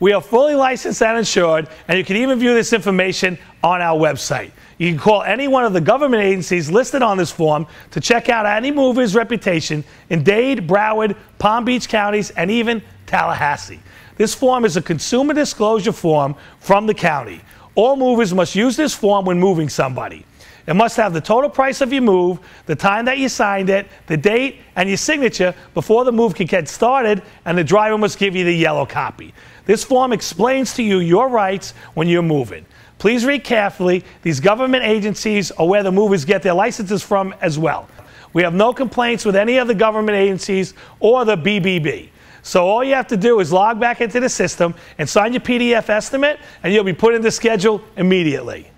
We are fully licensed and insured, and you can even view this information on our website. You can call any one of the government agencies listed on this form to check out any mover's reputation in Dade, Broward, Palm Beach counties, and even Tallahassee. This form is a consumer disclosure form from the county. All movers must use this form when moving somebody. It must have the total price of your move, the time that you signed it, the date, and your signature before the move can get started, and the driver must give you the yellow copy. This form explains to you your rights when you're moving. Please read carefully. These government agencies are where the movers get their licenses from as well. We have no complaints with any of the government agencies or the BBB. So all you have to do is log back into the system and sign your PDF estimate, and you'll be put in the schedule immediately.